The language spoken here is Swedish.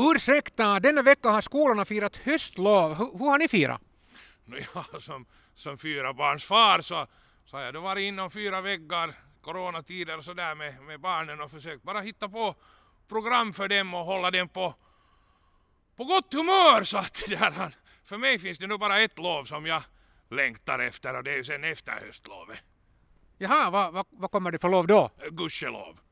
Ursäkta, denna vecka har skolorna firat höstlov. H hur har ni firat? No, ja, som, som fyra barns far så, så har jag då varit inom fyra väggar, coronatider och sådär med, med barnen och försökt bara hitta på program för dem och hålla dem på, på gott humör. Så att det där, för mig finns det nu bara ett lov som jag längtar efter och det är ju sen efter höstlovet. Jaha, vad va, va kommer det för lov då? Gudskelov.